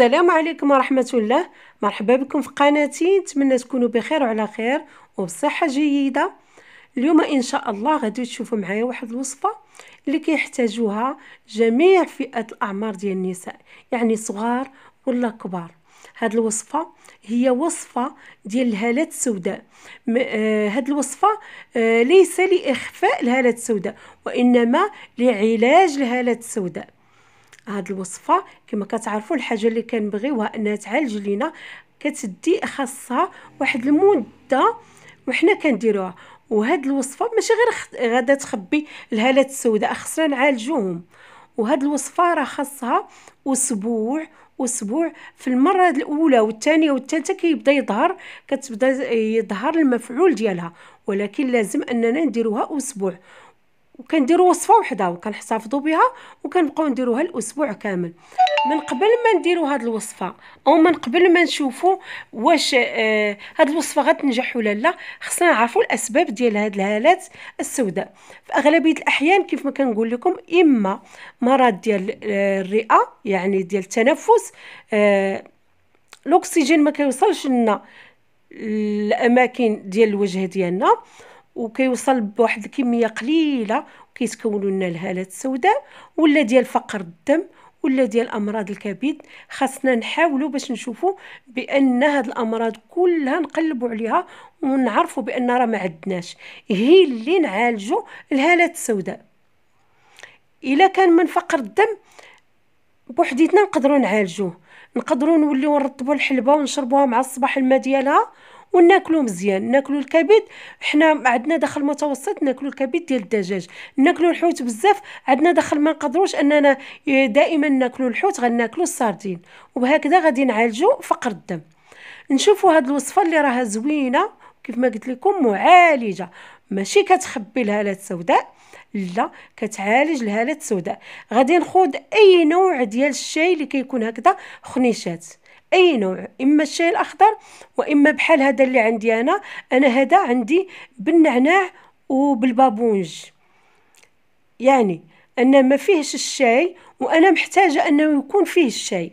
السلام عليكم ورحمة الله مرحبا بكم في قناتي نتمنى تكونوا بخير وعلى خير وبصحة جيدة اليوم إن شاء الله غادي تشوفوا معايا واحد الوصفة اللي كيحتاجوها جميع فئات الأعمار ديال النساء يعني صغار ولا كبار هاد الوصفة هي وصفة ديال الهالات السوداء آه، هاد الوصفة آه، ليس لإخفاء الهالات السوداء وإنما لعلاج الهالات السوداء هاد الوصفه كما كتعرفوا الحاجه اللي كنبغيوها انها تعالج لينا كتدي خاصها واحد المده وحنا كنديروها وهاد الوصفه ماشي غير غادا تخبي الهالات السوداء خصنا نعالجوهم وهاد الوصفه راه خاصها اسبوع اسبوع في المره الاولى والثانيه والثالثه كيبدا يظهر كتبدا يظهر المفعول ديالها ولكن لازم اننا نديروها اسبوع وكنديروا وصفه وحده وكنحتفظوا بها وكنبقاو نديروها الاسبوع كامل من قبل ما نديروا هاد الوصفه او من قبل ما نشوفوا واش آه هاد الوصفه غتنجح ولا لا خصنا نعرفوا الاسباب ديال هاد الهالات السوداء في اغلبيه الاحيان كيف ما كنقول لكم اما مرض ديال آه، الرئه يعني ديال التنفس آه الاكسجين ما كيوصلش لنا الاماكن ديال الوجه ديالنا وكيوصل بواحد الكميه قليله وكيتكونوا لنا الهالات السوداء ولا ديال فقر الدم ولا ديال امراض الكبد خاصنا نحاولوا باش نشوفوا بان هاد الامراض كلها نقلبوا عليها ونعرفوا بان راه ما عندناش هي اللي نعالجوا الهالات السوداء الا كان من فقر الدم بوحديتنا نقدروا نعالجوه نقدروا نوليو نرطبوا الحلبه ونشربوها مع الصباح الماء ديالها وناكلو مزيان ناكلو الكبد حنا عندنا دخل متوسط ناكلو الكبد ديال الدجاج ناكلو الحوت بزاف عندنا دخل ما نقدروش اننا آه، دائما ناكلو الحوت غناكلو السردين وبهكذا غادي نعالجو فقر الدم نشوفوا هاد الوصفه اللي راها زوينه كيف ما قلت لكم معالجه ماشي كتخبي الهالات السوداء لا كتعالج الهالات السوداء غادي نخوض اي نوع ديال الشاي اللي كيكون هكذا خنيشات اي نوع اما الشاي الاخضر واما بحال هذا اللي عندي انا انا هذا عندي بالنعناع وبالبابونج يعني ان ما فيهش الشاي وانا محتاجه انه يكون فيه الشاي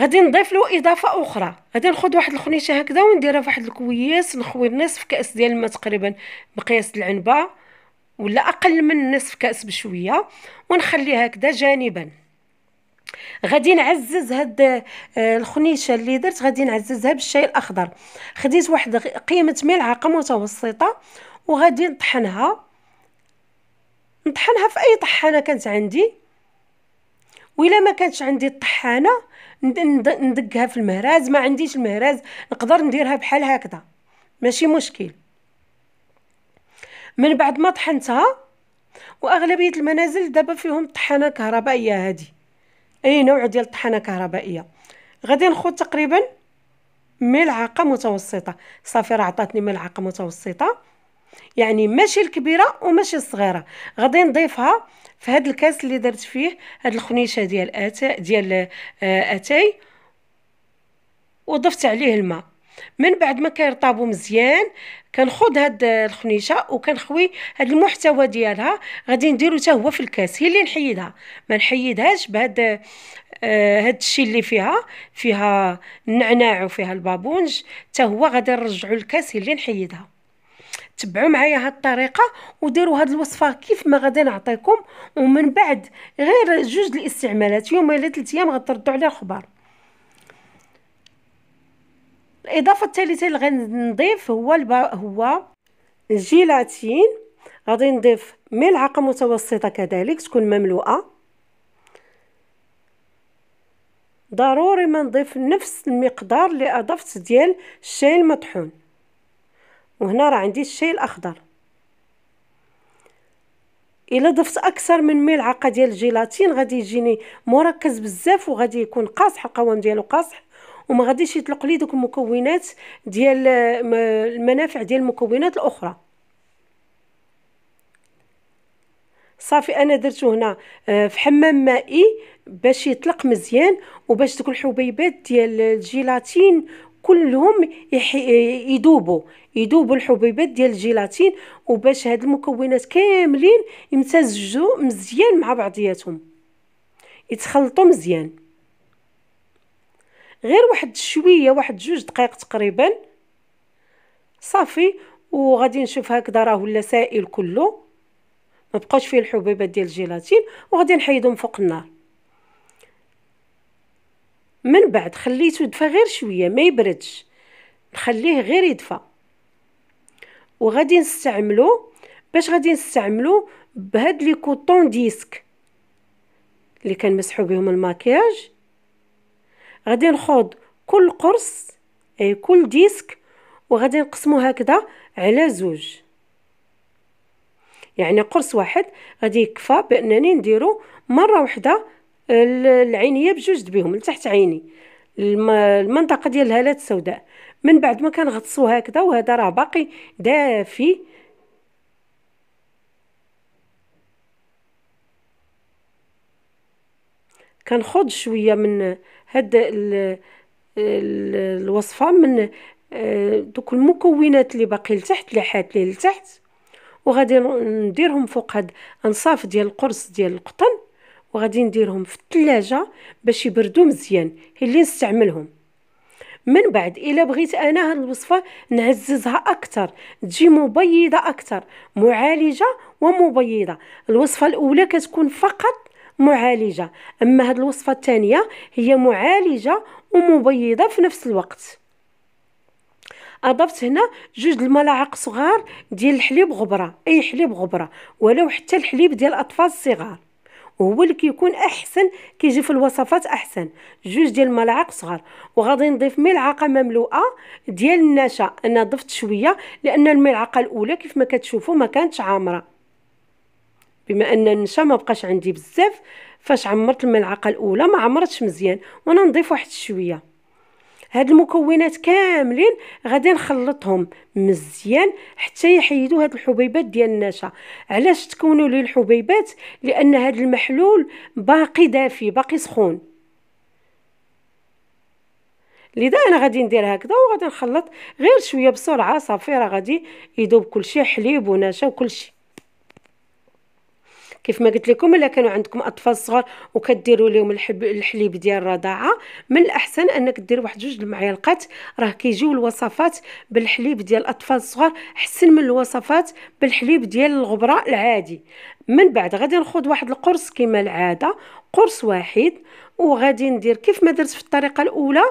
غادي نضيف له اضافه اخرى غادي ناخذ واحد الخنيشه هكذا ونديرها في واحد الكويس نخوي نصف كاس ديال الماء تقريبا مقياس العنبه ولا اقل من نصف كاس بشويه ونخليها هكذا جانبا غادي نعزز هاد آه، الخنيشه اللي درت غادي نعززها بالشاي الاخضر خديت واحد قيمه ملعقه متوسطه وغادي نطحنها نطحنها في اي طحانه كانت عندي وإلا ما كانتش عندي الطحانه ندقها في المهراز ما عنديش المهراز نقدر نديرها بحال هكذا ماشي مشكل من بعد ما طحنتها واغلبيه المنازل دابا فيهم طحانه كهربائيه هذه اي نوع ديال الطحانه كهربائيه غادي ناخذ تقريبا ملعقه متوسطه صافي راه عطاتني ملعقه متوسطه يعني ماشي الكبيره وماشي الصغيره غادي نضيفها في هذا الكاس اللي درت فيه هذه الخنيشه ديال اتاي ديال آه، اتاي وضفت عليه الماء من بعد ما كيرطابو مزيان كنخوض هاد الخنيشه وكنخوي هاد المحتوى ديالها غادي نديرو حتى هو في الكاس هي اللي نحيدها ما نحيدهاش بهاد آه هاد الشيء اللي فيها فيها النعناع وفيها البابونج حتى هو غادي نرجعو الكاس هي اللي نحيدها تبعوا معايا هاد الطريقه وديروا هاد الوصفه كيف ما غادي نعطيكم ومن بعد غير جوج الاستعمالات يوم ولا ثلاث ايام غتردوا عليها الخبار الاضافه الثالثه اللي غنضيف هو البا هو الجيلاتين غادي نضيف ملعقه متوسطه كذلك تكون مملوءه ضروري ما نضيف نفس المقدار اللي اضفت ديال الشاي المطحون وهنا راه عندي الشاي الاخضر الا ضفت اكثر من ملعقه ديال الجيلاتين غادي يجيني مركز بزاف وغادي يكون قاصح القوام ديالو قاصح وما غاديش يطلق لي دوك المكونات ديال آه، المنافع ديال المكونات الاخرى صافي انا درتو هنا آه، في حمام مائي باش يطلق مزيان وباش دوك الحبيبات ديال الجيلاتين كلهم يذوبوا يذوبوا الحبيبات ديال الجيلاتين وباش هاد المكونات كاملين يمتزجوا مزيان مع بعضياتهم يتخلطوا مزيان غير واحد شويه واحد جوج دقائق تقريبا صافي وغادي نشوف هكذا راه ولا سائل كله ما بقاش فيه الحبيبات ديال الجيلاتين وغادي نحيدو من فوق النار من بعد خليته يدفى غير شويه ما يبردش نخليه غير يدفى وغادي نستعملو باش غادي نستعملو بهاد لي كوطون ديسك اللي كنمسحو بهم الماكياج غادي نخوض كل قرص اي كل ديسك وغادي نقسمو هكذا على زوج يعني قرص واحد غادي يكفى بانني نديرو مره واحده العينيه بجوج بهم لتحت عيني المنطقه ديال الهالات السوداء من بعد ما كنغطسو هكذا وهذا راه باقي دافي كنخوض شويه من هاد ال ال الوصفه من آه، دوك المكونات اللي باقي لتحت اللي حات لي لتحت وغادي نديرهم فوق هاد انصاف ديال القرص ديال القطن وغادي نديرهم في الثلاجه باش يبردوا مزيان هي اللي نستعملهم من بعد الا بغيت انا هاد الوصفه نعززها اكثر تجي مبيضه اكثر معالجه ومبيضه الوصفه الاولى كتكون فقط معالجه اما هذه الوصفه الثانيه هي معالجه ومبيضه في نفس الوقت اضفت هنا جوج الملاعق صغار ديال الحليب غبره اي حليب غبره ولو حتى الحليب ديال الاطفال الصغار وهو اللي كيكون احسن كيجي في الوصفات احسن جوج ديال الملاعق صغار وغادي نضيف ملعقه مملوءه ديال النشا انا ضفت شويه لان الملعقه الاولى كيف ما كتشوفوا ما كانتش عامره بما ان النشا ما بقاش عندي بزاف فاش عمرت الملعقه الاولى ما عمرتش مزيان وانا نضيف واحد شويه هاد المكونات كاملين غادي نخلطهم مزيان حتى يحيدوا هاد الحبيبات ديال النشا علاش تكونوا لي الحبيبات لان هاد المحلول باقي دافي باقي سخون لذا انا غادي ندير هكذا وغادي نخلط غير شويه بسرعه صافي راه غادي يذوب كلشي حليب ونشا وكلشي كيف ما قلت لكم الا كانوا عندكم اطفال صغار وكديروا لهم الحليب ديال الرضاعه من الاحسن انك دير واحد جوج المعالقات راه كيجيو الوصفات بالحليب ديال الاطفال الصغار احسن من الوصفات بالحليب ديال الغبره العادي من بعد غادي ناخذ واحد القرص كما العاده قرص واحد وغادي ندير كيف ما درت في الطريقه الاولى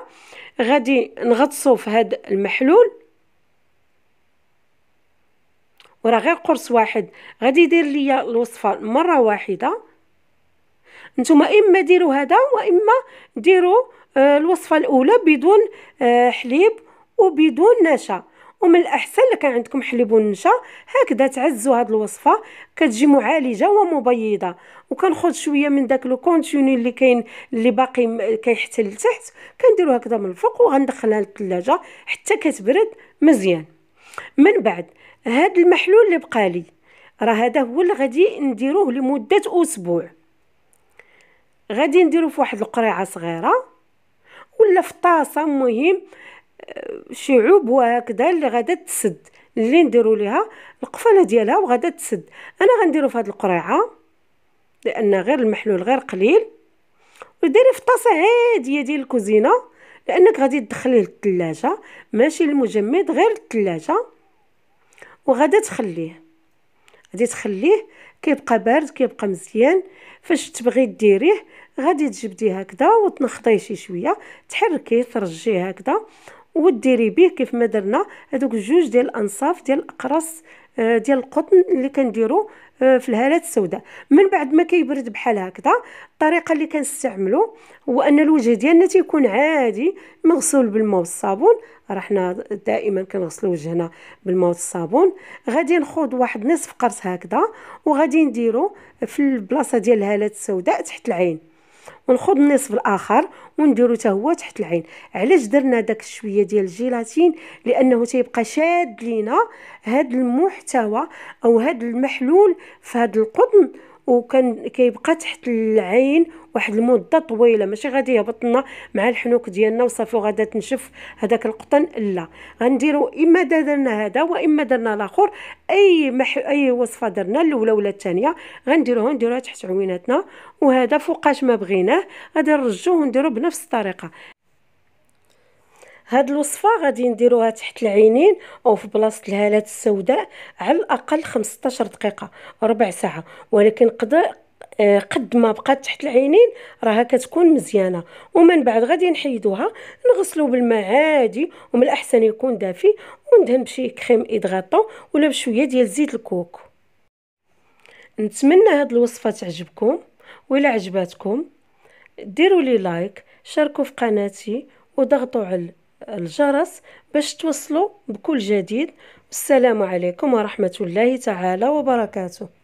غادي نغطسو في هذا المحلول وراه غير قرص واحد غادي يدير ليا الوصفه مره واحده نتوما اما ديروا هذا واما ديروا آه، الوصفه الاولى بدون آه، حليب وبدون نشا ومن الاحسن لكان عندكم حليب ونشا هكذا تعزوا هاد الوصفه كتجي معالجه ومبيضه وكنخذ شويه من داك لو كونتيني اللي كاين اللي باقي كيحتل لتحت كنديرو هكذا من الفوق وغندخلها للثلاجه حتى كتبرد مزيان من بعد هاد المحلول اللي بقالي راه هذا هو اللي غادي نديروه لمده اسبوع غادي نديرو في واحد القريعه صغيره ولا في طاسه مهم آه، شعوب وهكذا اللي غادا تسد اللي نديرو ليها القفاله ديالها وغادا تسد انا غنديرو في هاد القريعه لان غير المحلول غير قليل وديري في طاسه هاديه ديال الكوزينه لانك غادي تدخليه للثلاجه ماشي المجمد غير للثلاجة وغادي تخليه غادي تخليه كيبقى بارد كيبقى مزيان فاش تبغي ديريه غادي تجبديه هكذا وتنخطيه شي شويه تحركيه ترجيه هكذا وديري به كيف ما درنا هذوك جوج ديال الانصاف ديال الاقراص آه، ديال القطن اللي كنديرو آه، في الهالات السوداء من بعد ما كيبرد بحال هكذا الطريقه اللي كنستعملو هو ان الوجه ديالنا تيكون عادي مغسول بالماء والصابون راه حنا دائما كنغسلو وجهنا بالماء والصابون غادي نخوض واحد نصف قرص هكذا وغادي نديرو في البلاصه ديال الهالات السوداء تحت العين ونخوض النصف الاخر ونديرو حتى هو تحت العين علاش درنا داك شويه ديال الجيلاتين لانه تيبقى شاد لينا هاد المحتوى او هاد المحلول في هذا القطن وكان كيبقى تحت العين واحد المده طويله ماشي غادي يهبط لنا مع الحنوك ديالنا وصافي وغادا تنشف هذاك القطن لا غنديرو اما درنا هذا واما درنا الاخر اي مح... اي وصفه درنا الاولى ولا الثانيه غنديروها نديروها تحت عويناتنا وهذا فوقاش ما بغيناه غادي نرجوه ونديروه بنفس الطريقه هاد الوصفه غادي نديروها تحت العينين او في بلاصه الهالات السوداء على الاقل 15 دقيقه ربع ساعه ولكن قد آه، قد ما بقات تحت العينين راها كتكون مزيانه ومن بعد غادي نحيدوها نغسلو بالماء عادي ومن الاحسن يكون دافي وندهن بشي كريم ايدغاطو ولا بشويه ديال زيت الكوكو نتمنى هاد الوصفه تعجبكم ولا عجباتكم ديروا لي لايك شاركوا في قناتي وضغطوا على الجرس باش توصلوا بكل جديد والسلام عليكم ورحمة الله تعالى وبركاته